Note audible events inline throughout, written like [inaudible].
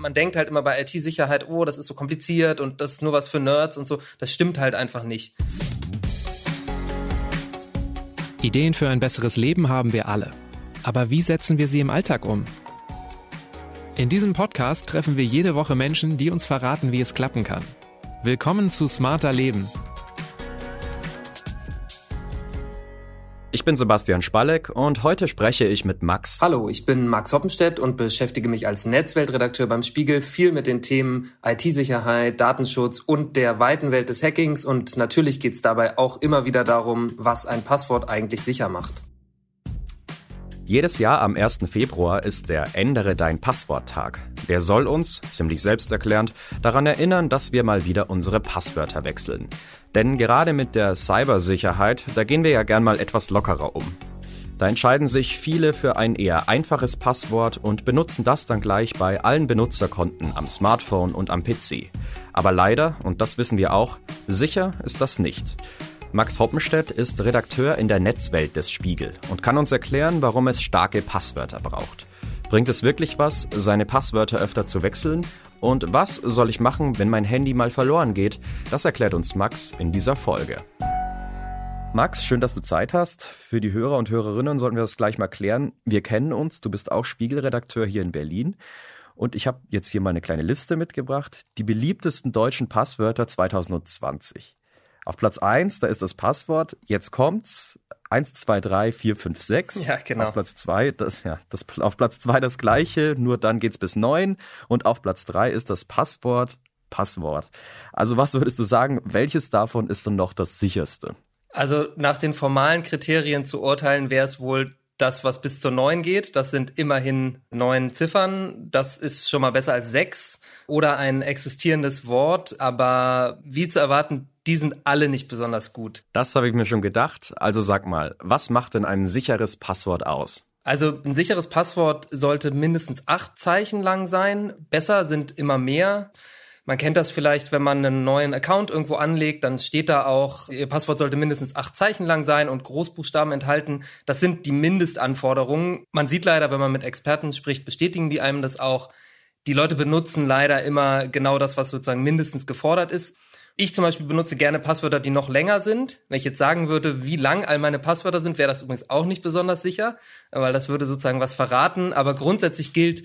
man denkt halt immer bei IT-Sicherheit, oh, das ist so kompliziert und das ist nur was für Nerds und so. Das stimmt halt einfach nicht. Ideen für ein besseres Leben haben wir alle. Aber wie setzen wir sie im Alltag um? In diesem Podcast treffen wir jede Woche Menschen, die uns verraten, wie es klappen kann. Willkommen zu Smarter Leben, Ich bin Sebastian Spalleck und heute spreche ich mit Max. Hallo, ich bin Max Hoppenstedt und beschäftige mich als Netzweltredakteur beim Spiegel viel mit den Themen IT-Sicherheit, Datenschutz und der weiten Welt des Hackings und natürlich geht es dabei auch immer wieder darum, was ein Passwort eigentlich sicher macht. Jedes Jahr am 1. Februar ist der Ändere dein Passwort-Tag. Der soll uns, ziemlich selbsterklärend, daran erinnern, dass wir mal wieder unsere Passwörter wechseln. Denn gerade mit der Cybersicherheit, da gehen wir ja gern mal etwas lockerer um. Da entscheiden sich viele für ein eher einfaches Passwort und benutzen das dann gleich bei allen Benutzerkonten am Smartphone und am PC. Aber leider, und das wissen wir auch, sicher ist das nicht. Max Hoppenstedt ist Redakteur in der Netzwelt des Spiegel und kann uns erklären, warum es starke Passwörter braucht. Bringt es wirklich was, seine Passwörter öfter zu wechseln und was soll ich machen, wenn mein Handy mal verloren geht? Das erklärt uns Max in dieser Folge. Max, schön, dass du Zeit hast. Für die Hörer und Hörerinnen sollten wir das gleich mal klären. Wir kennen uns, du bist auch Spiegelredakteur hier in Berlin. Und ich habe jetzt hier mal eine kleine Liste mitgebracht. Die beliebtesten deutschen Passwörter 2020. Auf Platz 1, da ist das Passwort, jetzt kommt's. 1, 2, 3, 4, 5, 6. Ja, genau. Auf Platz 2, das, ja, das, auf Platz 2 das gleiche, nur dann geht's bis 9. Und auf Platz 3 ist das Passwort, Passwort. Also was würdest du sagen, welches davon ist denn noch das sicherste? Also nach den formalen Kriterien zu urteilen, wäre es wohl das, was bis zur 9 geht, das sind immerhin neun Ziffern. Das ist schon mal besser als 6 oder ein existierendes Wort. Aber wie zu erwarten, die sind alle nicht besonders gut. Das habe ich mir schon gedacht. Also sag mal, was macht denn ein sicheres Passwort aus? Also ein sicheres Passwort sollte mindestens acht Zeichen lang sein. Besser sind immer mehr. Man kennt das vielleicht, wenn man einen neuen Account irgendwo anlegt, dann steht da auch, Ihr Passwort sollte mindestens acht Zeichen lang sein und Großbuchstaben enthalten. Das sind die Mindestanforderungen. Man sieht leider, wenn man mit Experten spricht, bestätigen die einem das auch. Die Leute benutzen leider immer genau das, was sozusagen mindestens gefordert ist ich zum Beispiel benutze gerne Passwörter, die noch länger sind. Wenn ich jetzt sagen würde, wie lang all meine Passwörter sind, wäre das übrigens auch nicht besonders sicher, weil das würde sozusagen was verraten. Aber grundsätzlich gilt,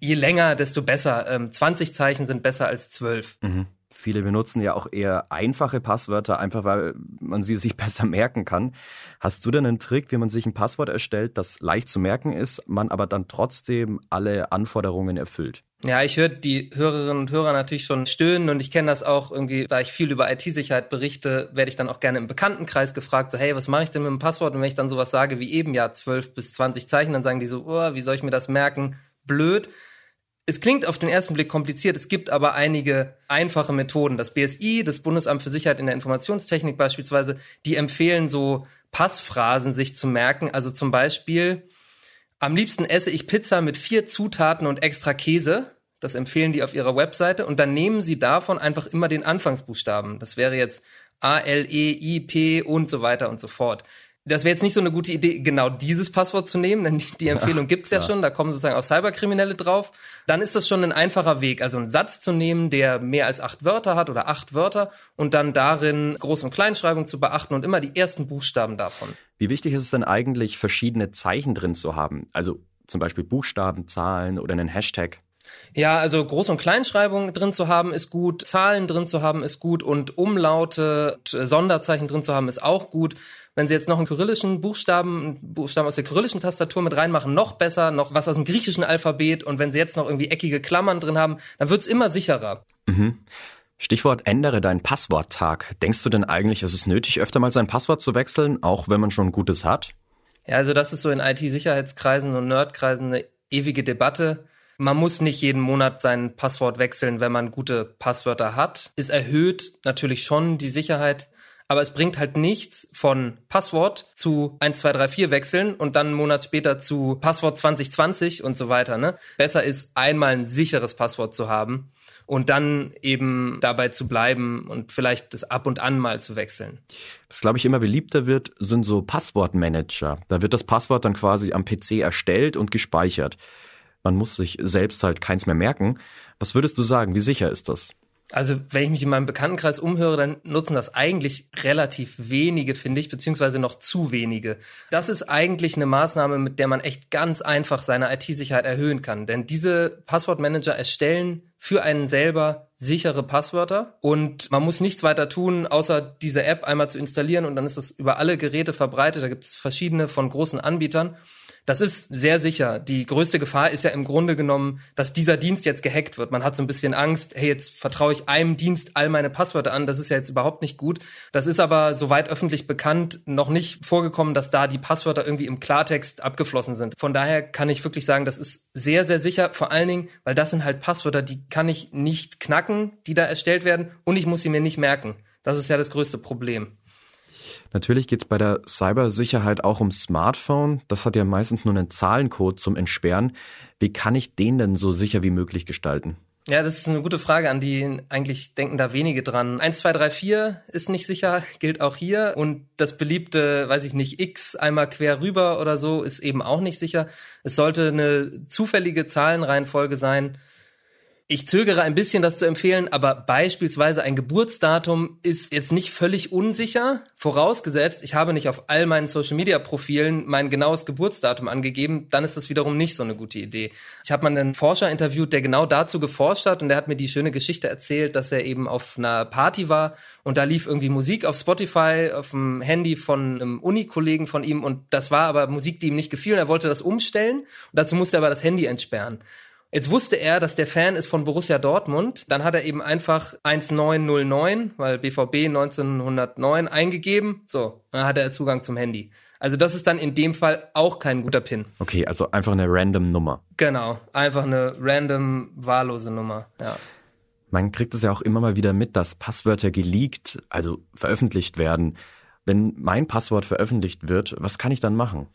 je länger, desto besser. Ähm, 20 Zeichen sind besser als 12. Mhm. Viele benutzen ja auch eher einfache Passwörter, einfach weil man sie sich [laughs] besser merken kann. Hast du denn einen Trick, wie man sich ein Passwort erstellt, das leicht zu merken ist, man aber dann trotzdem alle Anforderungen erfüllt? Ja, ich höre die Hörerinnen und Hörer natürlich schon stöhnen und ich kenne das auch irgendwie, da ich viel über IT-Sicherheit berichte, werde ich dann auch gerne im Bekanntenkreis gefragt, so hey, was mache ich denn mit dem Passwort? Und wenn ich dann sowas sage wie eben ja 12 bis 20 Zeichen, dann sagen die so, oh, wie soll ich mir das merken? Blöd. Es klingt auf den ersten Blick kompliziert, es gibt aber einige einfache Methoden. Das BSI, das Bundesamt für Sicherheit in der Informationstechnik beispielsweise, die empfehlen so Passphrasen sich zu merken. Also zum Beispiel, am liebsten esse ich Pizza mit vier Zutaten und extra Käse. Das empfehlen die auf ihrer Webseite und dann nehmen sie davon einfach immer den Anfangsbuchstaben. Das wäre jetzt A, L, E, I, P und so weiter und so fort das wäre jetzt nicht so eine gute Idee, genau dieses Passwort zu nehmen, denn die, Empfehlung gibt's ja, ja, schon, da kommen sozusagen auch Cyberkriminelle drauf. Dann ist das schon ein einfacher Weg, also einen Satz zu nehmen, der mehr als acht Wörter hat oder acht Wörter und dann darin Groß- und Kleinschreibung zu beachten und immer die ersten Buchstaben davon. Wie wichtig ist es denn eigentlich, verschiedene Zeichen drin zu haben? Also zum Beispiel Buchstaben, Zahlen oder einen Hashtag? Ja, also Groß- und Kleinschreibung drin zu haben ist gut, Zahlen drin zu haben ist gut und Umlaute, Sonderzeichen drin zu haben ist auch gut. Wenn Sie jetzt noch einen kyrillischen Buchstaben, einen Buchstaben aus der kyrillischen Tastatur mit reinmachen, noch besser, noch was aus dem griechischen Alphabet und wenn Sie jetzt noch irgendwie eckige Klammern drin haben, dann wird's immer sicherer. Mhm. Stichwort ändere dein Passworttag. Denkst du denn eigentlich, ist es nötig, öfter mal sein Passwort zu wechseln, auch wenn man schon ein gutes hat? Ja, also das ist so in IT-Sicherheitskreisen und Nerdkreisen eine ewige Debatte. Man muss nicht jeden Monat sein Passwort wechseln, wenn man gute Passwörter hat. Es erhöht natürlich schon die Sicherheit aber es bringt halt nichts von Passwort zu 1234 wechseln und dann einen Monat später zu Passwort 2020 und so weiter. Ne? Besser ist, einmal ein sicheres Passwort zu haben und dann eben dabei zu bleiben und vielleicht das ab und an mal zu wechseln. Was, glaube ich, immer beliebter wird, sind so Passwortmanager. Da wird das Passwort dann quasi am PC erstellt und gespeichert. Man muss sich selbst halt keins mehr merken. Was würdest du sagen? Wie sicher ist das? Also wenn ich mich in meinem Bekanntenkreis umhöre, dann nutzen das eigentlich relativ wenige, finde ich, beziehungsweise noch zu wenige. Das ist eigentlich eine Maßnahme, mit der man echt ganz einfach seine IT-Sicherheit erhöhen kann. Denn diese Passwortmanager erstellen für einen selber sichere Passwörter und man muss nichts weiter tun, außer diese App einmal zu installieren und dann ist das über alle Geräte verbreitet. Da gibt es verschiedene von großen Anbietern. Das ist sehr sicher. Die größte Gefahr ist ja im Grunde genommen, dass dieser Dienst jetzt gehackt wird. Man hat so ein bisschen Angst, hey, jetzt vertraue ich einem Dienst all meine Passwörter an. Das ist ja jetzt überhaupt nicht gut. Das ist aber soweit öffentlich bekannt noch nicht vorgekommen, dass da die Passwörter irgendwie im Klartext abgeflossen sind. Von daher kann ich wirklich sagen, das ist sehr, sehr sicher. Vor allen Dingen, weil das sind halt Passwörter, die kann ich nicht knacken, die da erstellt werden und ich muss sie mir nicht merken. Das ist ja das größte Problem. Natürlich geht es bei der Cybersicherheit auch um Smartphone. Das hat ja meistens nur einen Zahlencode zum Entsperren. Wie kann ich den denn so sicher wie möglich gestalten? Ja, das ist eine gute Frage, an die eigentlich denken da wenige dran. 1, 2, 3, 4 ist nicht sicher, gilt auch hier. Und das beliebte, weiß ich nicht, X einmal quer rüber oder so ist eben auch nicht sicher. Es sollte eine zufällige Zahlenreihenfolge sein, ich zögere ein bisschen, das zu empfehlen, aber beispielsweise ein Geburtsdatum ist jetzt nicht völlig unsicher, vorausgesetzt, ich habe nicht auf all meinen Social-Media-Profilen mein genaues Geburtsdatum angegeben, dann ist das wiederum nicht so eine gute Idee. Ich habe mal einen Forscher interviewt, der genau dazu geforscht hat und der hat mir die schöne Geschichte erzählt, dass er eben auf einer Party war und da lief irgendwie Musik auf Spotify, auf dem Handy von einem Uni-Kollegen von ihm und das war aber Musik, die ihm nicht gefiel und er wollte das umstellen und dazu musste er aber das Handy entsperren. Jetzt wusste er, dass der Fan ist von Borussia Dortmund. Dann hat er eben einfach 1909, weil BVB 1909 eingegeben. So, dann hatte er Zugang zum Handy. Also das ist dann in dem Fall auch kein guter Pin. Okay, also einfach eine random Nummer. Genau, einfach eine random wahllose Nummer. Ja. Man kriegt es ja auch immer mal wieder mit, dass Passwörter geleakt, also veröffentlicht werden. Wenn mein Passwort veröffentlicht wird, was kann ich dann machen?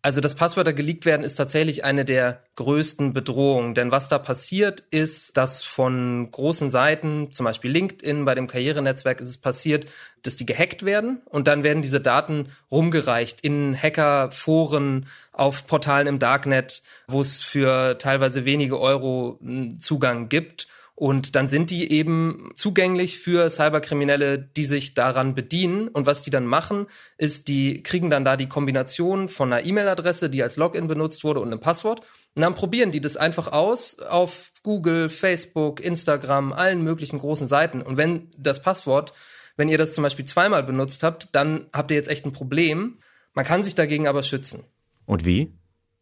Also, dass Passwörter geleakt werden, ist tatsächlich eine der größten Bedrohungen. Denn was da passiert, ist, dass von großen Seiten, zum Beispiel LinkedIn, bei dem Karrierenetzwerk ist es passiert, dass die gehackt werden und dann werden diese Daten rumgereicht in Hackerforen, auf Portalen im Darknet, wo es für teilweise wenige Euro hm, Zugang gibt. Und dann sind die eben zugänglich für Cyberkriminelle, die sich daran bedienen. Und was die dann machen, ist, die kriegen dann da die Kombination von einer E-Mail-Adresse, die als Login benutzt wurde, und einem Passwort. Und dann probieren die das einfach aus auf Google, Facebook, Instagram, allen möglichen großen Seiten. Und wenn das Passwort, wenn ihr das zum Beispiel zweimal benutzt habt, dann habt ihr jetzt echt ein Problem. Man kann sich dagegen aber schützen. Und wie?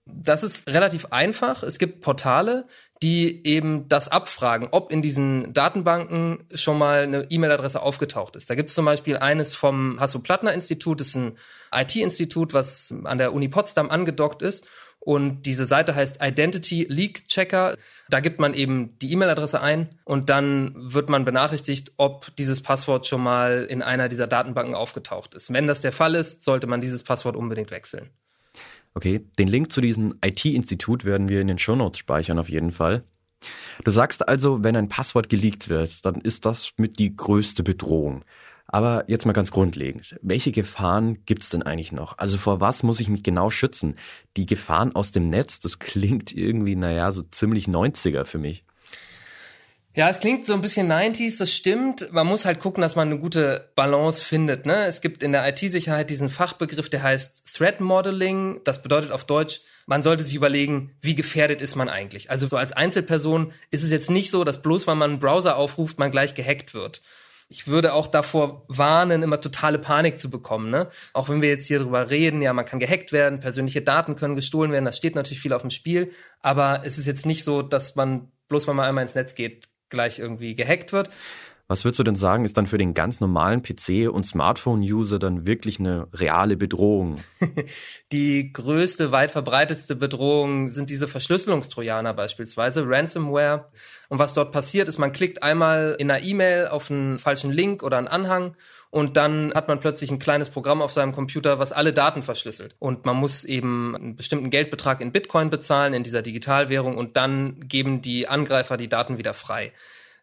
Das ist relativ einfach. Es gibt Portale, die eben das abfragen, ob in diesen Datenbanken schon mal eine E-Mail-Adresse aufgetaucht ist. Da gibt es zum Beispiel eines vom Hasso-Plattner-Institut, das ist ein IT-Institut, was an der Uni Potsdam angedockt ist. Und diese Seite heißt Identity Leak Checker. Da gibt man eben die E-Mail-Adresse ein und dann wird man benachrichtigt, ob dieses Passwort schon mal in einer dieser Datenbanken aufgetaucht ist. Wenn das der Fall ist, sollte man dieses Passwort unbedingt wechseln. Okay, den Link zu diesem IT-Institut werden wir in den Shownotes speichern auf jeden Fall. Du sagst also, wenn ein Passwort geleakt wird, dann ist das mit die größte Bedrohung. Aber jetzt mal ganz grundlegend. Welche Gefahren gibt's denn eigentlich noch? Also vor was muss ich mich genau schützen? Die Gefahren aus dem Netz, das [laughs] klingt irgendwie, naja, so ziemlich 90er für mich. Ja, es klingt so ein bisschen 90s, das stimmt. Man muss halt gucken, dass man eine gute Balance findet. Ne? Es gibt in der IT-Sicherheit diesen Fachbegriff, der heißt Threat Modeling. Das bedeutet auf Deutsch, man sollte sich überlegen, wie gefährdet ist man eigentlich. Also so als Einzelperson ist es jetzt nicht so, dass bloß weil man einen Browser aufruft, man gleich gehackt wird. Ich würde auch davor warnen, immer totale Panik zu bekommen. Ne? Auch wenn wir jetzt hier drüber reden, ja, man kann gehackt werden, persönliche Daten können gestohlen werden, da steht natürlich viel auf dem Spiel. Aber es ist jetzt nicht so, dass man bloß weil man einmal ins Netz geht, gleich irgendwie gehackt wird. Was würdest du denn sagen, ist dann für den ganz normalen PC- und Smartphone-User dann wirklich eine reale Bedrohung? [laughs] Die größte, weit verbreitetste Bedrohung sind diese Verschlüsselungstrojaner beispielsweise, Ransomware. Und was dort passiert, ist, man klickt einmal in einer E-Mail auf einen falschen Link oder einen Anhang und dann hat man plötzlich ein kleines Programm auf seinem Computer, was alle Daten verschlüsselt. Und man muss eben einen bestimmten Geldbetrag in Bitcoin bezahlen, in dieser Digitalwährung, und dann geben die Angreifer die Daten wieder frei.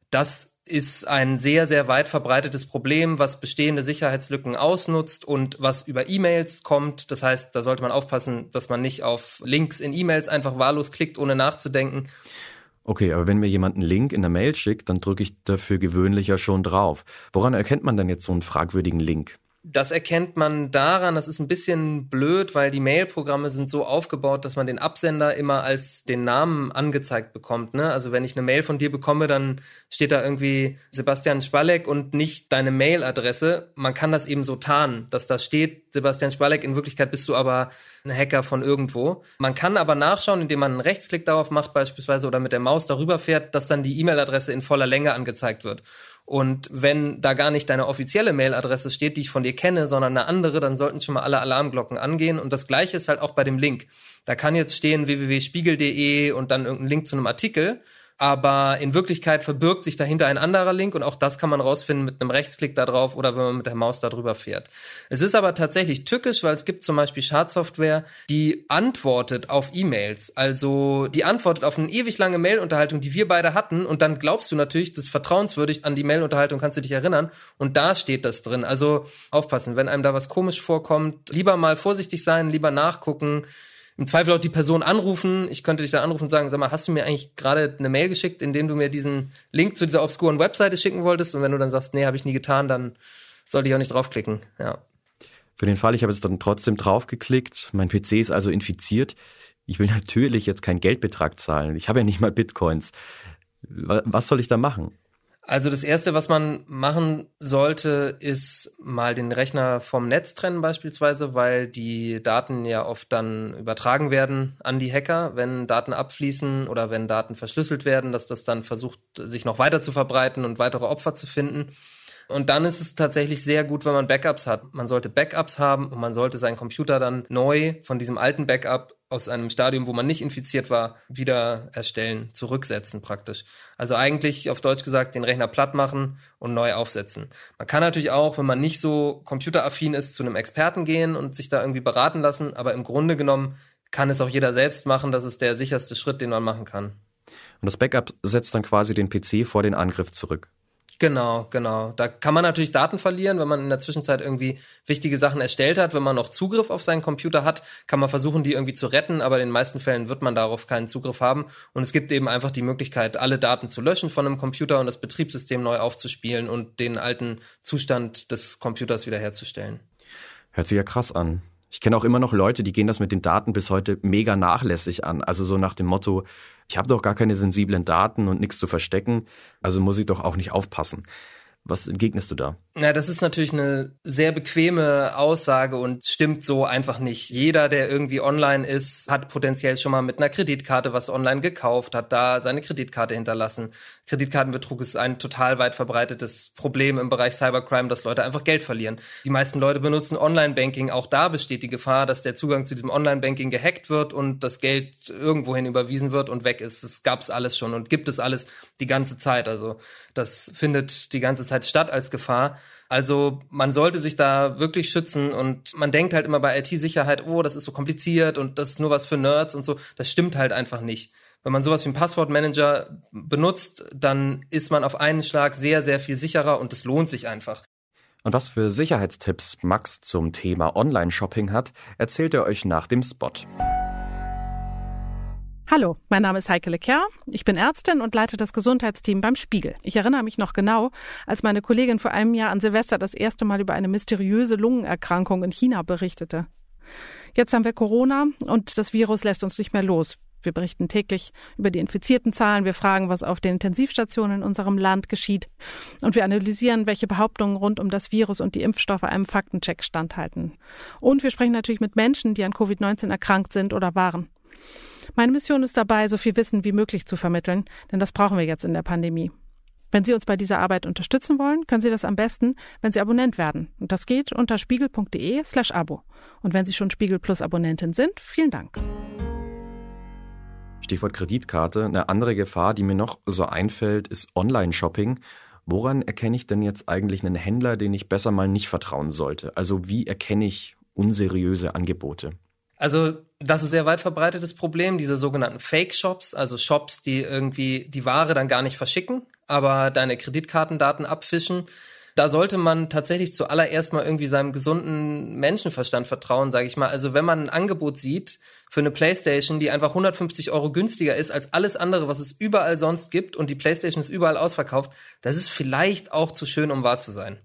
Das ist ein sehr, sehr weit verbreitetes Problem, was bestehende Sicherheitslücken ausnutzt und was über E-Mails kommt. Das heißt, da sollte man aufpassen, dass man nicht auf Links in E-Mails einfach wahllos klickt, ohne nachzudenken. Okay, aber wenn mir jemand einen Link in der Mail schickt, dann drücke ich dafür gewöhnlicher schon drauf. Woran erkennt man denn jetzt so einen fragwürdigen Link? das erkennt man daran, das ist ein bisschen blöd, weil die Mail-Programme sind so aufgebaut, dass man den Absender immer als den Namen angezeigt bekommt. Ne? Also wenn ich eine Mail von dir bekomme, dann steht da irgendwie Sebastian Spalek und nicht deine Mail-Adresse. Man kann das eben so tarnen, dass da steht Sebastian Spalek. In Wirklichkeit bist du aber ein Hacker von irgendwo. Man kann aber nachschauen, indem man einen Rechtsklick darauf macht beispielsweise oder mit der Maus darüber fährt, dass dann die E-Mail-Adresse in voller Länge angezeigt wird. Und wenn da gar nicht deine offizielle Mailadresse steht, die ich von dir kenne, sondern eine andere, dann sollten schon mal alle Alarmglocken angehen. Und das gleiche ist halt auch bei dem Link. Da kann jetzt stehen www.spiegel.de und dann irgendein Link zu einem Artikel aber in Wirklichkeit verbirgt sich dahinter ein anderer Link und auch das kann man rausfinden mit einem Rechtsklick da drauf oder wenn man mit der Maus da drüber fährt. Es ist aber tatsächlich tückisch, weil es gibt zum Beispiel Schadsoftware, die antwortet auf E-Mails. Also die antwortet auf eine ewig lange Mailunterhaltung, die wir beide hatten und dann glaubst du natürlich, das ist vertrauenswürdig an die Mailunterhaltung, kannst du dich erinnern und da steht das drin. Also aufpassen, wenn einem da was komisch vorkommt, lieber mal vorsichtig sein, lieber nachgucken im Zweifel auch die Person anrufen. Ich könnte dich dann anrufen und sagen, sag mal, hast du mir eigentlich gerade eine Mail geschickt, indem du mir diesen Link zu dieser obskuren Webseite schicken wolltest? Und wenn du dann sagst, nee, habe ich nie getan, dann sollte ich auch nicht draufklicken. Ja. Für den Fall, ich habe jetzt dann trotzdem draufgeklickt, mein PC ist also infiziert. Ich will [laughs] natürlich jetzt keinen Geldbetrag zahlen. Ich habe ja nicht mal Bitcoins. Was soll ich da machen? Also das Erste, was man machen sollte, ist mal den Rechner vom Netz trennen beispielsweise, weil die Daten ja oft dann übertragen werden an die Hacker, wenn Daten abfließen oder wenn Daten verschlüsselt werden, dass das dann versucht, sich noch weiter zu verbreiten und weitere Opfer zu finden. Und dann ist es tatsächlich sehr gut, wenn man Backups hat. Man sollte Backups haben und man sollte seinen Computer dann neu von diesem alten Backup aus einem Stadium, wo man nicht infiziert war, wieder erstellen, zurücksetzen praktisch. Also eigentlich auf Deutsch gesagt, den Rechner platt machen und neu aufsetzen. Man kann natürlich auch, wenn man nicht so computeraffin ist, zu einem Experten gehen und sich da irgendwie beraten lassen, aber im Grunde genommen kann es auch jeder selbst machen. Das ist der sicherste Schritt, den man machen kann. Und das Backup setzt dann quasi den PC vor den Angriff zurück. Genau, genau. Da kann man natürlich Daten verlieren, wenn man in der Zwischenzeit irgendwie wichtige Sachen erstellt hat. Wenn man noch Zugriff auf seinen Computer hat, kann man versuchen, die irgendwie zu retten, aber in den meisten Fällen wird man darauf keinen Zugriff haben. Und es gibt eben einfach die Möglichkeit, alle Daten zu löschen von einem Computer und das Betriebssystem neu aufzuspielen und den alten Zustand des Computers wiederherzustellen. Hört sich ja krass an. Ich kenne auch immer noch Leute, die gehen das mit den Daten bis heute mega nachlässig an. Also so nach dem Motto, ich habe doch gar keine sensiblen Daten und nichts zu verstecken, also muss ich doch auch nicht aufpassen. Was entgegnest du da? Na, das ist natürlich eine sehr bequeme Aussage und stimmt so einfach nicht. Jeder, der irgendwie online ist, hat potenziell schon mal mit einer Kreditkarte was online gekauft, hat da seine Kreditkarte hinterlassen. Kreditkartenbetrug ist ein total weit verbreitetes Problem im Bereich Cybercrime, dass Leute einfach Geld verlieren. Die meisten Leute benutzen Online-Banking. Auch da besteht die Gefahr, dass der Zugang zu diesem Online-Banking gehackt wird und das Geld irgendwohin überwiesen wird und weg ist. Das gab es alles schon und gibt es alles die ganze Zeit. Also das findet die ganze Zeit zurzeit halt statt als Gefahr. Also man sollte sich da wirklich schützen und man denkt halt immer bei IT-Sicherheit, oh, das ist so kompliziert und das ist nur was für Nerds und so. Das stimmt halt einfach nicht. Wenn man sowas wie einen Passwortmanager benutzt, dann ist man auf einen Schlag sehr, sehr viel sicherer und es lohnt sich einfach. Und was für Sicherheitstipps Max zum Thema Online-Shopping hat, erzählt er euch nach dem Spot. Hallo, mein Name ist Heike Lecker. Ich bin Ärztin und leite das Gesundheitsteam beim Spiegel. Ich erinnere mich noch genau, als meine Kollegin vor einem Jahr an Silvester das erste Mal über eine mysteriöse Lungenerkrankung in China berichtete. Jetzt haben wir Corona und das Virus lässt uns nicht mehr los. Wir berichten täglich über die infizierten Zahlen, wir fragen, was auf den Intensivstationen in unserem Land geschieht und wir analysieren, welche Behauptungen rund um das Virus und die Impfstoffe einem Faktencheck standhalten. Und wir sprechen natürlich mit Menschen, die an Covid-19 erkrankt sind oder waren. Meine Mission ist dabei, so viel Wissen wie möglich zu vermitteln, denn das brauchen wir jetzt in der Pandemie. Wenn Sie uns bei dieser Arbeit unterstützen wollen, können Sie das am besten, wenn Sie Abonnent werden. Und das geht unter spiegel.de slash Abo. Und wenn Sie schon Spiegel Plus Abonnentin sind, vielen Dank. Stichwort Kreditkarte. Eine andere Gefahr, die mir noch so einfällt, ist Online-Shopping. Woran erkenne ich denn jetzt eigentlich einen Händler, den ich besser mal nicht vertrauen sollte? Also wie erkenne ich unseriöse Angebote? Also das ist ein sehr weit verbreitetes Problem, diese sogenannten Fake-Shops, also Shops, die irgendwie die Ware dann gar nicht verschicken, aber deine Kreditkartendaten abfischen. Da sollte man tatsächlich zuallererst mal irgendwie seinem gesunden Menschenverstand vertrauen, sage ich mal. Also wenn man ein Angebot sieht für eine Playstation, die einfach 150 Euro günstiger ist als alles andere, was es überall sonst gibt und die Playstation ist überall ausverkauft, das ist vielleicht auch zu schön, um wahr zu sein.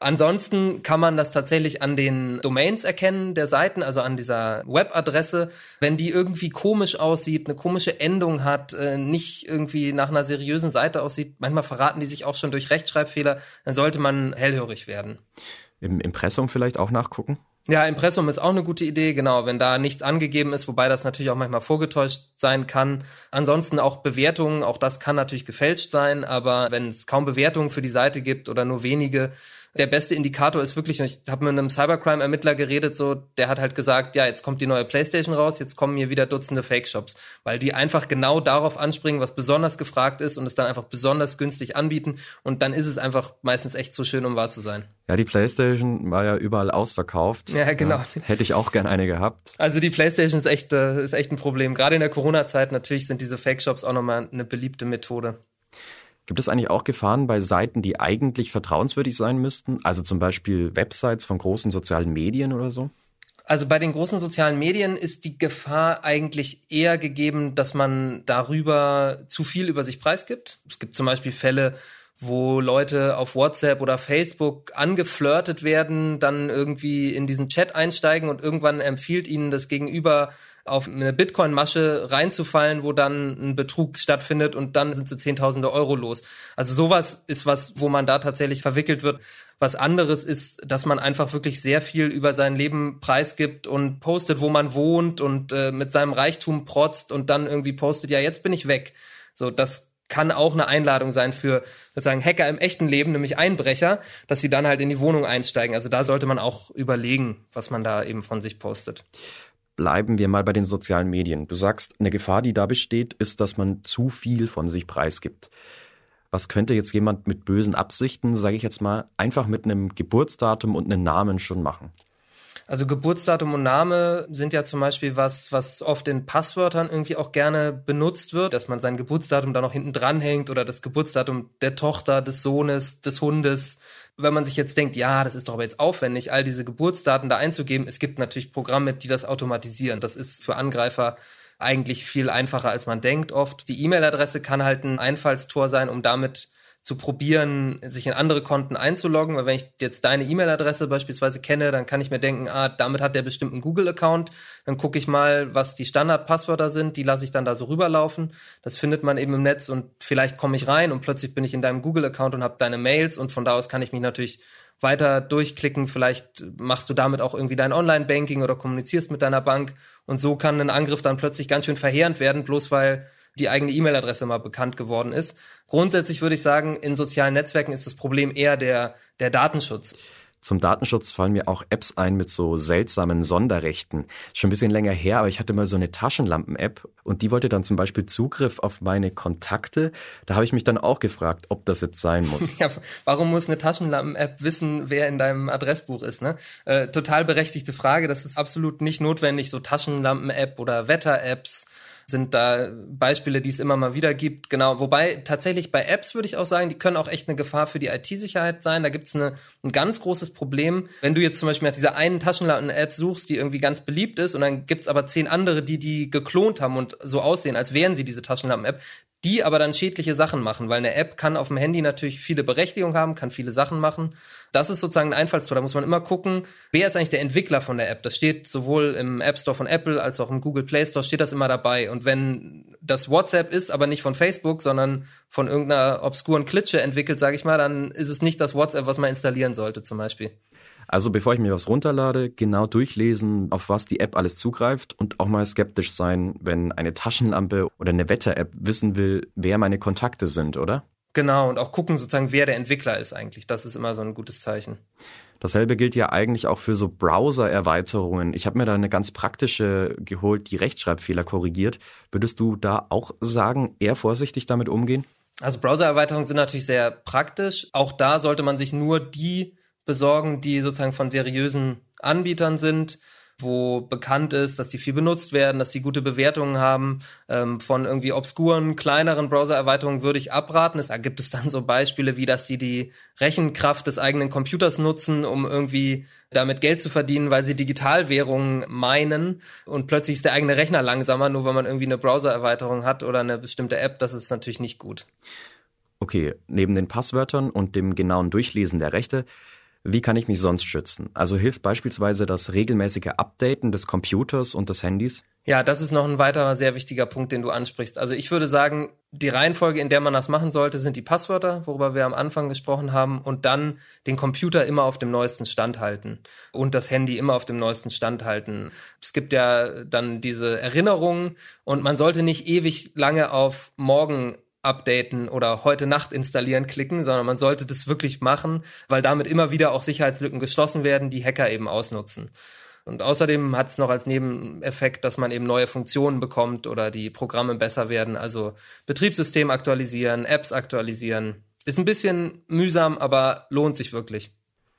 Ansonsten kann man das tatsächlich an den Domains erkennen der Seiten, also an dieser Webadresse. Wenn die irgendwie komisch aussieht, eine komische Endung hat, äh, nicht irgendwie nach einer seriösen Seite aussieht, manchmal verraten die sich auch schon durch Rechtschreibfehler, dann sollte man hellhörig werden. Im Impressum vielleicht auch nachgucken? Ja, Impressum ist auch eine gute Idee, genau, wenn da nichts angegeben ist, wobei das natürlich auch manchmal vorgetäuscht sein kann. Ansonsten auch Bewertungen, auch das kann natürlich gefälscht sein, aber wenn es kaum Bewertungen für die Seite gibt oder nur wenige, der beste Indikator ist wirklich, ich habe mit einem Cybercrime-Ermittler geredet, so, der hat halt gesagt, ja, jetzt kommt die neue Playstation raus, jetzt kommen hier wieder Dutzende Fake-Shops, weil die einfach genau darauf anspringen, was besonders gefragt ist und es dann einfach besonders günstig anbieten und dann ist es einfach meistens echt zu so schön, um wahr zu sein. Ja, die Playstation war ja überall ausverkauft. Ja, genau. Ja, hätte ich auch gern eine gehabt. Also die Playstation ist echt, äh, ist echt ein Problem. Gerade in der Corona-Zeit natürlich sind diese Fake-Shops auch nochmal eine beliebte Methode. Gibt es eigentlich auch Gefahren bei Seiten, die eigentlich vertrauenswürdig sein müssten? Also zum Beispiel Websites von großen sozialen Medien oder so? Also bei den großen sozialen Medien ist die Gefahr eigentlich eher gegeben, dass man darüber zu viel über sich preisgibt. Es gibt zum Beispiel Fälle, wo Leute auf WhatsApp oder Facebook angeflirtet werden, dann irgendwie in diesen Chat einsteigen und irgendwann empfiehlt ihnen das Gegenüber auf eine Bitcoin-Masche reinzufallen, wo dann ein Betrug stattfindet und dann sind sie Zehntausende Euro los. Also sowas ist was, wo man da tatsächlich verwickelt wird. Was anderes ist, dass man einfach wirklich sehr viel über sein Leben preisgibt und postet, wo man wohnt und äh, mit seinem Reichtum protzt und dann irgendwie postet, ja, jetzt bin ich weg. So, das kann auch eine Einladung sein für sozusagen Hacker im echten Leben, nämlich Einbrecher, dass sie dann halt in die Wohnung einsteigen. Also da sollte man auch überlegen, was man da eben von sich postet. Bleiben wir mal bei den sozialen Medien. Du sagst, eine Gefahr, die da besteht, ist, dass man zu viel von sich preisgibt. Was könnte jetzt jemand mit bösen Absichten, sage ich jetzt mal, einfach mit einem Geburtsdatum und einem Namen schon machen? Also Geburtsdatum und Name sind ja zum Beispiel was, was oft in Passwörtern irgendwie auch gerne benutzt wird, dass man sein Geburtsdatum da noch hinten dranhängt oder das Geburtsdatum der Tochter, des Sohnes, des Hundes, wenn man sich jetzt denkt, ja, das ist doch aber jetzt aufwendig, all diese Geburtsdaten da einzugeben, es gibt natürlich Programme, die das automatisieren. Das ist für Angreifer eigentlich viel einfacher, als man denkt oft. Die E-Mail-Adresse kann halt ein Einfallstor sein, um damit zu probieren, sich in andere Konten einzuloggen, weil wenn ich jetzt deine E-Mail-Adresse beispielsweise kenne, dann kann ich mir denken, ah, damit hat der bestimmt einen Google-Account, dann gucke ich mal, was die Standardpasswörter sind, die lasse ich dann da so rüberlaufen. Das findet man eben im Netz und vielleicht komme ich rein und plötzlich bin ich in deinem Google-Account und habe deine Mails und von da aus kann ich mich natürlich weiter durchklicken, vielleicht machst du damit auch irgendwie dein Online-Banking oder kommunizierst mit deiner Bank und so kann ein Angriff dann plötzlich ganz schön verheerend werden, bloß weil die eigene E-Mail-Adresse mal bekannt geworden ist. Grundsätzlich würde ich sagen, in sozialen Netzwerken ist das Problem eher der, der Datenschutz. Zum Datenschutz fallen mir auch Apps ein mit so seltsamen Sonderrechten. Schon ein bisschen länger her, aber ich hatte mal so eine Taschenlampen-App und die wollte dann zum Beispiel Zugriff auf meine Kontakte. Da habe ich mich dann auch gefragt, ob das jetzt sein [laughs] muss. Ja, warum muss eine Taschenlampen-App wissen, wer in deinem Adressbuch ist? Ne? Äh, total berechtigte Frage. Das ist absolut nicht notwendig, so Taschenlampen-App oder Wetter-Apps sind da Beispiele, die es immer mal wieder gibt. Genau, wobei tatsächlich bei Apps würde ich auch sagen, die können auch echt eine Gefahr für die IT-Sicherheit sein. Da gibt es ein ganz großes Problem, wenn du jetzt zum Beispiel nach dieser einen Taschenlampen-App suchst, die irgendwie ganz beliebt ist und dann gibt es aber zehn andere, die die geklont haben und so aussehen, als wären sie diese Taschenlampen-App, die aber dann schädliche Sachen machen, weil eine App kann auf dem Handy natürlich viele Berechtigungen haben, kann viele Sachen machen. Das ist sozusagen ein Einfallstor. Da muss man immer gucken, wer ist eigentlich der Entwickler von der App. Das steht sowohl im App Store von Apple als auch im Google Play Store steht das immer dabei. Und wenn das WhatsApp ist, aber nicht von Facebook, sondern von irgendeiner obskuren Klitsche entwickelt, sage ich mal, dann ist es nicht das WhatsApp, was man installieren sollte zum Beispiel. Also bevor ich mir was runterlade, genau durchlesen, auf was die App alles zugreift und auch mal skeptisch sein, wenn eine Taschenlampe oder eine Wetter-App wissen will, wer meine Kontakte sind, oder? Genau, und auch gucken sozusagen, wer der Entwickler ist eigentlich. Das ist immer so ein gutes Zeichen. Dasselbe gilt ja eigentlich auch für so Browser-Erweiterungen. Ich habe mir da eine ganz praktische geholt, die Rechtschreibfehler korrigiert. Würdest du da auch sagen, eher vorsichtig damit umgehen? Also Browser-Erweiterungen sind natürlich sehr praktisch. Auch da sollte man sich nur die besorgen, die sozusagen von seriösen Anbietern sind wo bekannt ist, dass die viel benutzt werden, dass die gute Bewertungen haben. Ähm, von irgendwie obskuren, kleineren Browser-Erweiterungen würde ich abraten. Es gibt es dann so Beispiele wie, dass die die Rechenkraft des eigenen Computers nutzen, um irgendwie damit Geld zu verdienen, weil sie Digitalwährungen meinen und plötzlich ist der eigene Rechner langsamer, nur weil man irgendwie eine Browser-Erweiterung hat oder eine bestimmte App. Das ist natürlich nicht gut. Okay, neben den Passwörtern und dem genauen Durchlesen der Rechte wie kann ich mich sonst schützen? Also hilft beispielsweise das regelmäßige Updaten des Computers und des Handys? Ja, das ist noch ein weiterer sehr wichtiger Punkt, den du ansprichst. Also ich würde sagen, die Reihenfolge, in der man das machen sollte, sind die Passwörter, worüber wir am Anfang gesprochen haben, und dann den Computer immer auf dem neuesten Stand halten und das Handy immer auf dem neuesten Stand halten. Es gibt ja dann diese Erinnerungen und man sollte nicht ewig lange auf morgen updaten oder heute Nacht installieren klicken, sondern man sollte das wirklich machen, weil damit immer wieder auch Sicherheitslücken geschlossen werden, die Hacker eben ausnutzen. Und außerdem hat es noch als Nebeneffekt, dass man eben neue Funktionen bekommt oder die Programme besser werden. Also Betriebssystem aktualisieren, Apps aktualisieren. Ist ein bisschen mühsam, aber lohnt sich wirklich.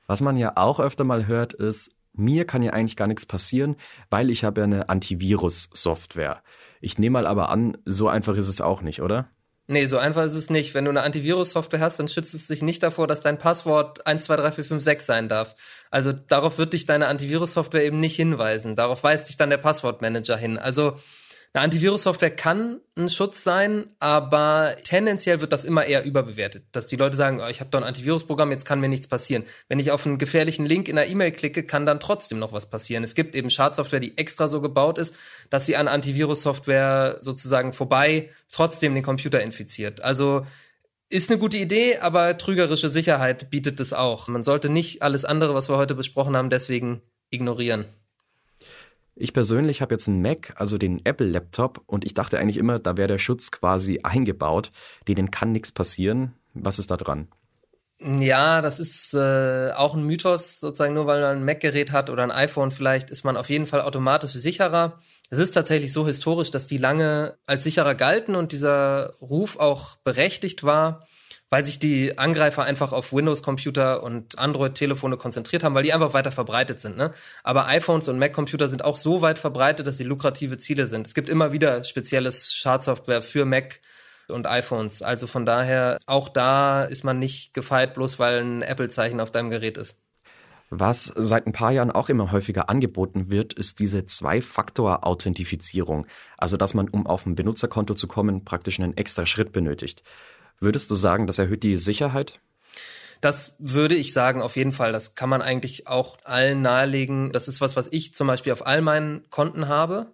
Was man ja auch öfter mal hört, ist, mir kann ja eigentlich gar nichts passieren, weil ich habe ja eine Antivirus-Software. Ich nehme mal aber an, so einfach ist es auch nicht, oder? Nee, so einfach ist es nicht. Wenn du eine Antivirus-Software hast, dann schützt es dich nicht davor, dass dein Passwort 123456 sein darf. Also darauf wird dich deine Antivirus-Software eben nicht hinweisen. Darauf weist dich dann der Passwortmanager hin. Also eine Antivirussoftware kann ein Schutz sein, aber tendenziell wird das immer eher überbewertet, dass die Leute sagen, oh, ich habe doch ein Antivirusprogramm, jetzt kann mir nichts passieren. Wenn ich auf einen gefährlichen Link in einer E-Mail klicke, kann dann trotzdem noch was passieren. Es gibt eben Schadsoftware, die extra so gebaut ist, dass sie an Antivirussoftware sozusagen vorbei trotzdem den Computer infiziert. Also ist eine gute Idee, aber trügerische Sicherheit bietet es auch. Man sollte nicht alles andere, was wir heute besprochen haben, deswegen ignorieren. Ich persönlich habe jetzt einen Mac, also den Apple-Laptop, und ich dachte eigentlich immer, da wäre der Schutz quasi eingebaut. Denen kann nichts passieren. Was ist da dran? Ja, das ist äh, auch ein Mythos, sozusagen nur weil man ein Mac-Gerät hat oder ein iPhone vielleicht, ist man auf jeden Fall automatisch sicherer. Es ist tatsächlich so historisch, dass die lange als sicherer galten und dieser Ruf auch berechtigt war weil sich die Angreifer einfach auf Windows-Computer und Android-Telefone konzentriert haben, weil die einfach weiter verbreitet sind. Ne? Aber iPhones und Mac-Computer sind auch so weit verbreitet, dass sie lukrative Ziele sind. Es gibt immer wieder spezielles Schadsoftware für Mac und iPhones. Also von daher, auch da ist man nicht gefeit, bloß weil ein Apple-Zeichen auf deinem Gerät ist. Was seit ein paar Jahren auch immer häufiger angeboten wird, ist diese Zwei-Faktor-Authentifizierung. Also, dass man, um auf ein Benutzerkonto zu kommen, praktisch einen extra Schritt benötigt. Würdest du sagen, das erhöht die Sicherheit? Das würde ich sagen, auf jeden Fall. Das kann man eigentlich auch allen nahelegen. Das ist was, was ich zum Beispiel auf all meinen Konten habe,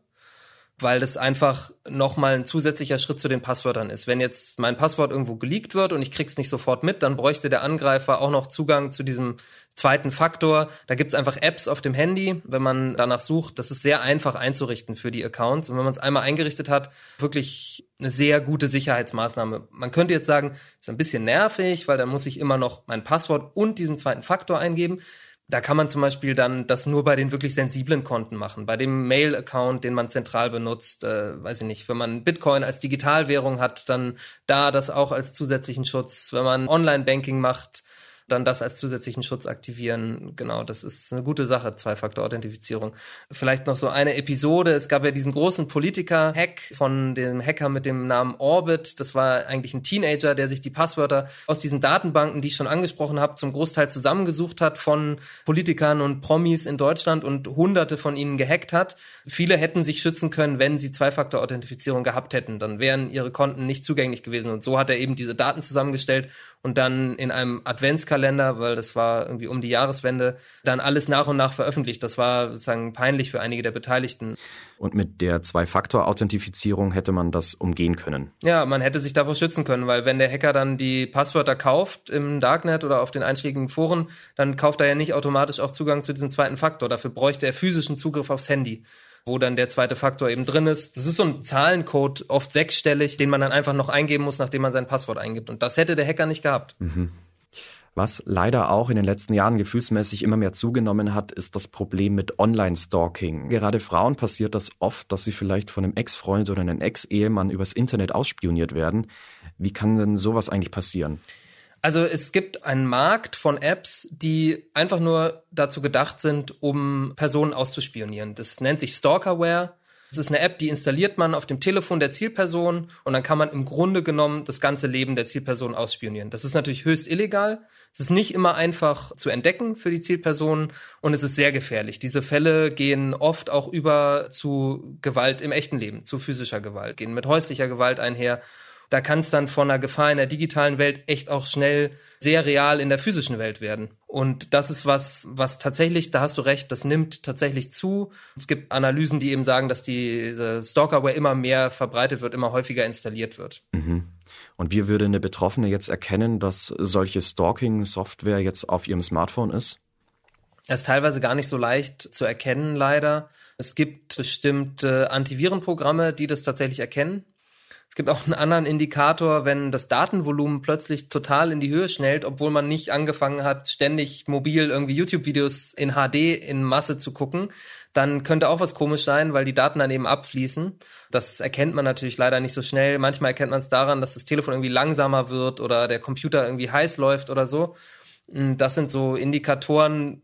weil das einfach nochmal ein zusätzlicher Schritt zu den Passwörtern ist. Wenn jetzt mein Passwort irgendwo geleakt wird und ich krieg's nicht sofort mit, dann bräuchte der Angreifer auch noch Zugang zu diesem zweiten Faktor, da gibt's einfach Apps auf dem Handy, wenn man danach sucht. Das ist sehr einfach einzurichten für die Accounts. Und wenn man es einmal eingerichtet hat, wirklich eine sehr gute Sicherheitsmaßnahme. Man könnte jetzt sagen, ist ein bisschen nervig, weil dann muss ich immer noch mein Passwort und diesen zweiten Faktor eingeben. Da kann man zum Beispiel dann das nur bei den wirklich sensiblen Konten machen. Bei dem Mail-Account, den man zentral benutzt, äh, weiß ich nicht, wenn man Bitcoin als Digitalwährung hat, dann da das auch als zusätzlichen Schutz. Wenn man Online-Banking macht, dann das als zusätzlichen Schutz aktivieren. Genau, das ist eine gute Sache, Zwei-Faktor-Authentifizierung. Vielleicht noch so eine Episode. Es gab ja diesen großen Politiker-Hack von dem Hacker mit dem Namen Orbit. Das war eigentlich ein Teenager, der sich die Passwörter aus diesen Datenbanken, die ich schon angesprochen habe, zum Großteil zusammengesucht hat von Politikern und Promis in Deutschland und hunderte von ihnen gehackt hat. Viele hätten sich schützen können, wenn sie Zwei-Faktor-Authentifizierung gehabt hätten. Dann wären ihre Konten nicht zugänglich gewesen. Und so hat er eben diese Daten zusammengestellt und dann in einem Adventskalender, weil das war irgendwie um die Jahreswende, dann alles nach und nach veröffentlicht. Das war sozusagen peinlich für einige der Beteiligten. Und mit der Zwei-Faktor-Authentifizierung hätte man das umgehen können. Ja, man hätte sich davor schützen können, weil wenn der Hacker dann die Passwörter kauft im Darknet oder auf den einschlägigen Foren, dann kauft er ja nicht automatisch auch Zugang zu diesem zweiten Faktor. Dafür bräuchte er physischen Zugriff aufs Handy wo dann der zweite Faktor eben drin ist. Das ist so ein Zahlencode, oft sechsstellig, den man dann einfach noch eingeben muss, nachdem man sein Passwort eingibt. Und das hätte der Hacker nicht gehabt. Mhm. Was leider auch in den letzten Jahren gefühlsmäßig immer mehr zugenommen hat, ist das Problem mit Online-Stalking. Gerade Frauen passiert das oft, dass sie vielleicht von einem Ex-Freund oder einem Ex-Ehemann übers Internet ausspioniert werden. Wie kann denn sowas eigentlich passieren? Also es gibt einen Markt von Apps, die einfach nur dazu gedacht sind, um Personen auszuspionieren. Das nennt sich Stalkerware. Das ist eine App, die installiert man auf dem Telefon der Zielperson und dann kann man im Grunde genommen das ganze Leben der Zielperson ausspionieren. Das ist natürlich höchst illegal. Es ist nicht immer einfach zu entdecken für die Zielpersonen und es ist sehr gefährlich. Diese Fälle gehen oft auch über zu Gewalt im echten Leben, zu physischer Gewalt, gehen mit häuslicher Gewalt einher da kann es dann von einer Gefahr in der digitalen Welt echt auch schnell sehr real in der physischen Welt werden. Und das ist was, was tatsächlich, da hast du recht, das nimmt tatsächlich zu. Es gibt Analysen, die eben sagen, dass die Stalkerware immer mehr verbreitet wird, immer häufiger installiert wird. Mhm. Und wie würde eine Betroffene jetzt erkennen, dass solche Stalking-Software jetzt auf ihrem Smartphone ist? Das ist teilweise gar nicht so leicht zu erkennen, leider. Es gibt bestimmte Antivirenprogramme, die das tatsächlich erkennen gibt auch einen anderen Indikator, wenn das Datenvolumen plötzlich total in die Höhe schnellt, obwohl man nicht angefangen hat, ständig mobil irgendwie YouTube-Videos in HD in Masse zu gucken, dann könnte auch was komisch sein, weil die Daten dann eben abfließen. Das erkennt man natürlich leider nicht so schnell. Manchmal erkennt man es daran, dass das Telefon irgendwie langsamer wird oder der Computer irgendwie heiß läuft oder so. Hm, das sind so Indikatoren,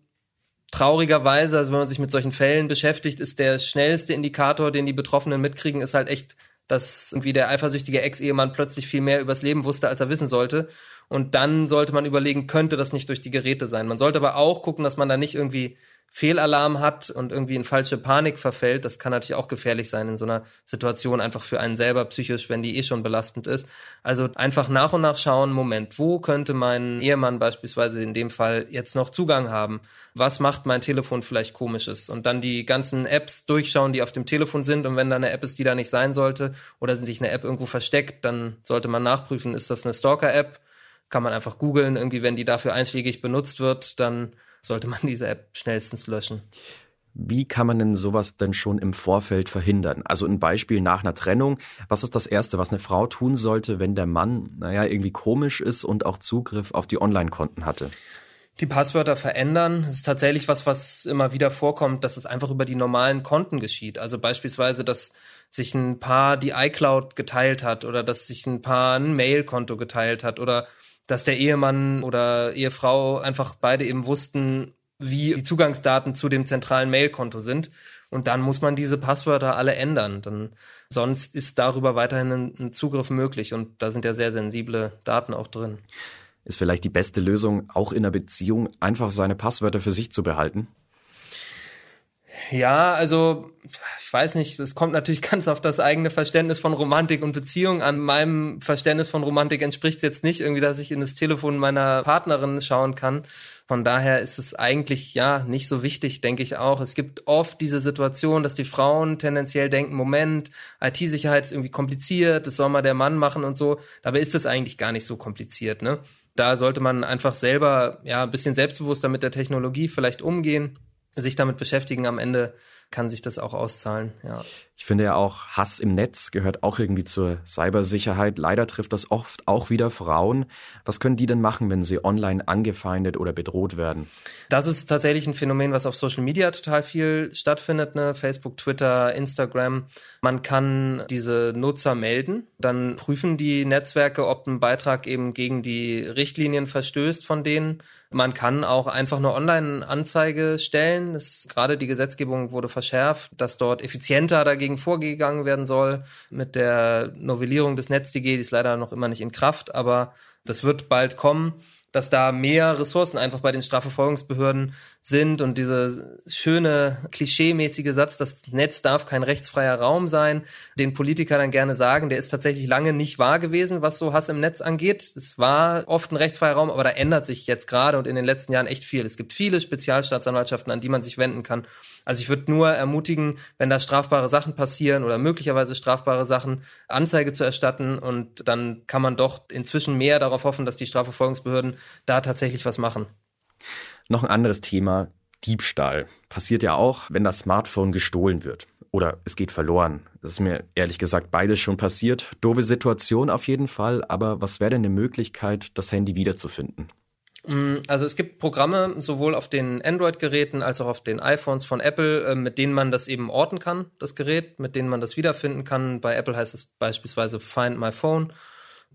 traurigerweise, also wenn man sich mit solchen Fällen beschäftigt, ist der schnellste Indikator, den die Betroffenen mitkriegen, ist halt echt dass irgendwie der eifersüchtige Ex-Ehemann plötzlich viel mehr übers Leben wusste, als er wissen sollte. Und dann sollte man überlegen, könnte das nicht durch die Geräte sein. Man sollte aber auch gucken, dass man da nicht irgendwie Fehlalarm hat und irgendwie in falsche Panik verfällt, das kann natürlich auch gefährlich sein in so einer Situation, einfach für einen selber psychisch, wenn die eh schon belastend ist. Also einfach nach und nach schauen, Moment, wo könnte mein Ehemann beispielsweise in dem Fall jetzt noch Zugang haben? Was macht mein Telefon vielleicht komisches? Und dann die ganzen Apps durchschauen, die auf dem Telefon sind und wenn da eine App ist, die da nicht sein sollte oder sich eine App irgendwo versteckt, dann sollte man nachprüfen, ist das eine Stalker-App? Kann man einfach googeln, irgendwie, wenn die dafür einschlägig benutzt wird, dann sollte man diese App schnellstens löschen. Wie kann man denn sowas denn schon im Vorfeld verhindern? Also ein Beispiel nach einer Trennung. Was ist das Erste, was eine Frau tun sollte, wenn der Mann, naja, irgendwie komisch ist und auch Zugriff auf die Online-Konten hatte? die Passwörter verändern. Es ist tatsächlich was, was immer wieder vorkommt, dass es einfach über die normalen Konten geschieht. Also beispielsweise, dass sich ein Paar die iCloud geteilt hat oder dass sich ein Paar ein Mail-Konto geteilt hat oder dass der Ehemann oder Ehefrau einfach beide eben wussten, wie die Zugangsdaten zu dem zentralen Mailkonto sind. Und dann muss man diese Passwörter alle ändern. Denn sonst ist darüber weiterhin ein Zugriff möglich. Und da sind ja sehr sensible Daten auch drin. Ist vielleicht die beste Lösung, auch in einer Beziehung einfach seine Passwörter für sich zu behalten? Ja, also ich weiß nicht, das kommt natürlich [laughs] ganz auf das eigene Verständnis von Romantik und Beziehung an. Meinem Verständnis von Romantik entspricht es jetzt nicht irgendwie, dass ich in das Telefon meiner Partnerin schauen kann. Von daher ist es eigentlich ja nicht so wichtig, denke ich auch. Es gibt oft diese Situation, dass die Frauen tendenziell denken, Moment, IT-Sicherheit ist irgendwie kompliziert, das soll mal der Mann machen und so. Dabei ist es eigentlich gar nicht so kompliziert, ne? Da sollte man einfach selber ja ein bisschen selbstbewusster mit der Technologie vielleicht umgehen sich damit beschäftigen, am Ende kann sich das auch auszahlen, ja. Ich finde ja auch, Hass im Netz gehört auch irgendwie zur Cybersicherheit. Leider trifft das oft auch wieder Frauen. Was können die denn machen, wenn sie online angefeindet oder bedroht werden? Das ist tatsächlich ein Phänomen, was auf Social Media total viel stattfindet. Ne? Facebook, Twitter, Instagram. Man kann diese Nutzer melden. Dann prüfen die Netzwerke, ob ein Beitrag eben gegen die Richtlinien verstößt von denen. Man kann auch einfach eine Online-Anzeige stellen. Es, gerade die Gesetzgebung wurde verschärft, dass dort effizienter dagegen dagegen vorgegangen werden soll. Mit der Novellierung des NetzDG, die ist leider noch immer nicht in Kraft, aber das wird bald kommen dass da mehr Ressourcen einfach bei den Strafverfolgungsbehörden sind und dieser schöne klischeemäßige Satz, das Netz darf kein rechtsfreier Raum sein, den Politiker dann gerne sagen, der ist tatsächlich lange nicht wahr gewesen, was so Hass im Netz angeht. Es war oft ein rechtsfreier Raum, aber da ändert sich jetzt gerade und in den letzten Jahren echt viel. Es gibt viele Spezialstaatsanwaltschaften, an die man sich wenden kann. Also ich würde nur ermutigen, wenn da strafbare Sachen passieren oder möglicherweise strafbare Sachen, Anzeige zu erstatten und dann kann man doch inzwischen mehr darauf hoffen, dass die Strafverfolgungsbehörden da tatsächlich was machen. Noch ein anderes Thema, Diebstahl. Passiert ja auch, wenn das Smartphone gestohlen wird oder es geht verloren. Das ist mir ehrlich gesagt beides schon passiert. Doofe Situation auf jeden Fall, aber was wäre denn eine Möglichkeit, das Handy wiederzufinden? Mm, also es gibt Programme sowohl auf den Android-Geräten als auch auf den iPhones von Apple, äh, mit denen man das eben orten kann, das Gerät, mit denen man das wiederfinden kann. Bei Apple heißt es beispielsweise Find My Phone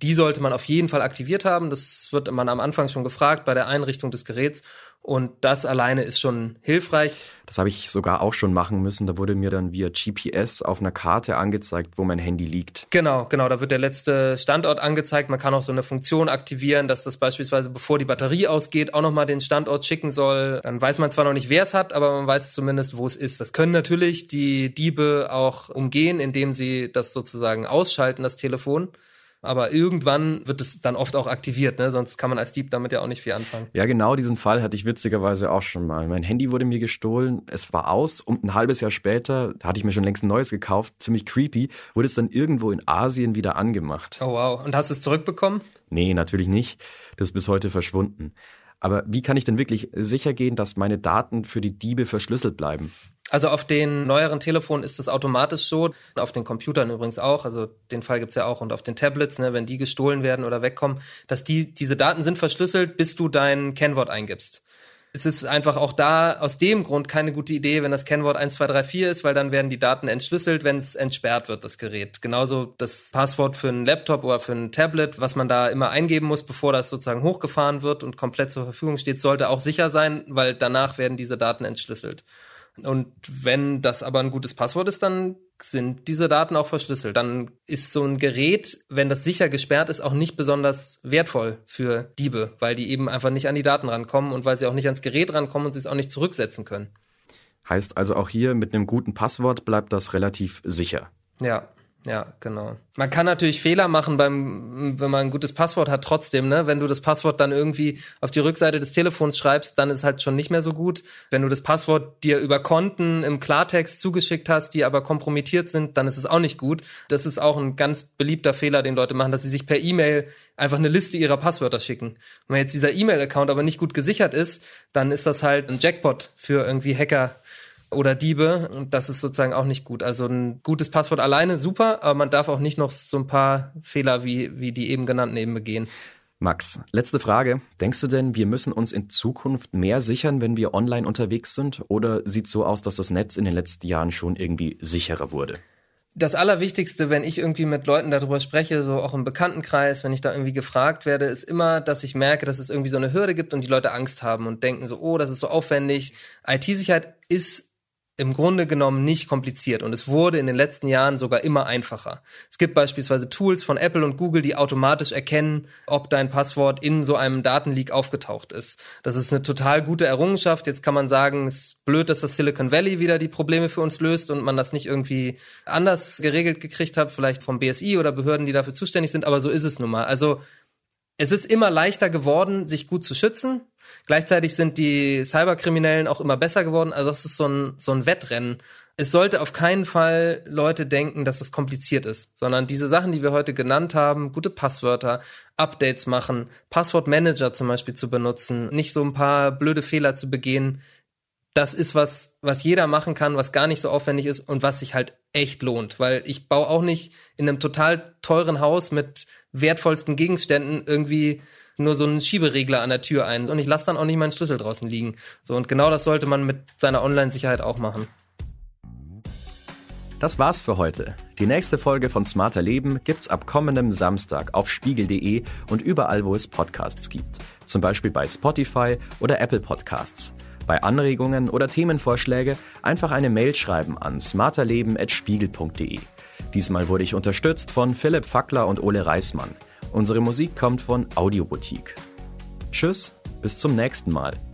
die sollte man auf jeden Fall aktiviert haben. Das wird man am Anfang schon gefragt bei der Einrichtung des Geräts. Und das alleine ist schon hilfreich. Das habe ich sogar auch schon machen müssen. Da wurde mir dann via GPS auf einer Karte angezeigt, wo mein Handy liegt. Genau, genau. Da wird der letzte Standort angezeigt. Man kann auch so eine Funktion aktivieren, dass das beispielsweise, bevor die Batterie ausgeht, auch nochmal den Standort schicken soll. Dann weiß man zwar noch nicht, wer es hat, aber man weiß zumindest, wo es ist. Das können natürlich die Diebe auch umgehen, indem sie das sozusagen ausschalten, das Telefon aber irgendwann wird es dann oft auch aktiviert, ne? sonst kann man als Dieb damit ja auch nicht viel anfangen. Ja, genau diesen Fall hatte ich witzigerweise auch schon mal. Mein Handy wurde mir gestohlen, es war aus und ein halbes Jahr später, da hatte ich mir schon längst ein neues gekauft, ziemlich creepy, wurde es dann irgendwo in Asien wieder angemacht. Oh wow, und hast du es zurückbekommen? Nee, natürlich nicht. Das ist bis heute verschwunden. Aber wie kann ich denn wirklich sicher gehen, dass meine Daten für die Diebe verschlüsselt bleiben? Also auf den neueren Telefonen ist das automatisch so, auf den Computern übrigens auch, also den Fall gibt's ja auch und auf den Tablets, ne, wenn die gestohlen werden oder wegkommen, dass die, diese Daten sind verschlüsselt, bis du dein Kennwort eingibst. Es ist einfach auch da aus dem Grund keine gute Idee, wenn das Kennwort 1234 ist, weil dann werden die Daten entschlüsselt, wenn es entsperrt wird, das Gerät. Genauso das Passwort für einen Laptop oder für ein Tablet, was man da immer eingeben muss, bevor das sozusagen hochgefahren wird und komplett zur Verfügung steht, sollte auch sicher sein, weil danach werden diese Daten entschlüsselt. Und wenn das aber ein gutes Passwort ist, dann sind diese Daten auch verschlüsselt. Dann ist so ein Gerät, wenn das sicher gesperrt ist, auch nicht besonders wertvoll für Diebe, weil die eben einfach nicht an die Daten rankommen und weil sie auch nicht ans Gerät rankommen und sie es auch nicht zurücksetzen können. Heißt also auch hier, mit einem guten Passwort bleibt das relativ sicher. Ja. Ja, genau. Man kann natürlich Fehler machen beim, wenn man ein gutes Passwort hat, trotzdem, ne? Wenn du das Passwort dann irgendwie auf die Rückseite des Telefons schreibst, dann ist halt schon nicht mehr so gut. Wenn du das Passwort dir über Konten im Klartext zugeschickt hast, die aber kompromittiert sind, dann ist es auch nicht gut. Das ist auch ein ganz beliebter Fehler, den Leute machen, dass sie sich per E-Mail einfach eine Liste ihrer Passwörter schicken. Wenn jetzt dieser E-Mail-Account aber nicht gut gesichert ist, dann ist das halt ein Jackpot für irgendwie Hacker, oder Diebe und das ist sozusagen auch nicht gut. Also ein gutes Passwort alleine, super, aber man darf auch nicht noch so ein paar Fehler wie, wie die eben genannten eben begehen. Max, letzte Frage. Denkst du denn, wir müssen uns in Zukunft mehr sichern, wenn wir online unterwegs sind? Oder sieht es so aus, dass das Netz in den letzten Jahren schon irgendwie sicherer wurde? das Allerwichtigste, wenn ich irgendwie mit Leuten darüber spreche, so auch im Bekanntenkreis, wenn ich da irgendwie gefragt werde, ist immer, dass ich merke, dass es irgendwie so eine Hürde gibt und die Leute Angst haben und denken so, oh, das ist so aufwendig. IT-Sicherheit ist im Grunde genommen nicht kompliziert und es wurde in den letzten Jahren sogar immer einfacher. Es gibt beispielsweise Tools von Apple und Google, die automatisch erkennen, ob dein Passwort in so einem Datenleak aufgetaucht ist. Das ist eine total gute Errungenschaft. Jetzt kann man sagen, es ist blöd, dass das Silicon Valley wieder die Probleme für uns löst und man das nicht irgendwie anders geregelt gekriegt hat, vielleicht vom BSI oder Behörden, die dafür zuständig sind, aber so ist es nun mal. Also es ist immer leichter geworden, sich gut zu schützen. Gleichzeitig sind die Cyberkriminellen auch immer besser geworden. Also das ist so ein, so ein Wettrennen. Es sollte auf keinen Fall Leute denken, dass das kompliziert ist, sondern diese Sachen, die wir heute genannt haben, gute Passwörter, Updates machen, Passwortmanager zum Beispiel zu benutzen, nicht so ein paar blöde Fehler zu begehen, das ist was, was jeder machen kann, was gar nicht so aufwendig ist und was sich halt echt lohnt. Weil ich baue auch nicht in einem total teuren Haus mit wertvollsten Gegenständen irgendwie nur so einen Schieberegler an der Tür ein und ich lasse dann auch nicht meinen Schlüssel draußen liegen. So, und genau das sollte man mit seiner Online-Sicherheit auch machen. Das war's für heute. Die nächste Folge von Smarter Leben gibt's ab kommendem Samstag auf spiegel.de und überall, wo es Podcasts gibt. Zum Beispiel bei Spotify oder Apple Podcasts. Bei Anregungen oder Themenvorschläge einfach eine Mail schreiben an smarterleben.spiegel.de. Diesmal wurde ich unterstützt von Philipp Fackler und Ole Reismann. Unsere Musik kommt von Audioboutique. Tschüss, bis zum nächsten Mal.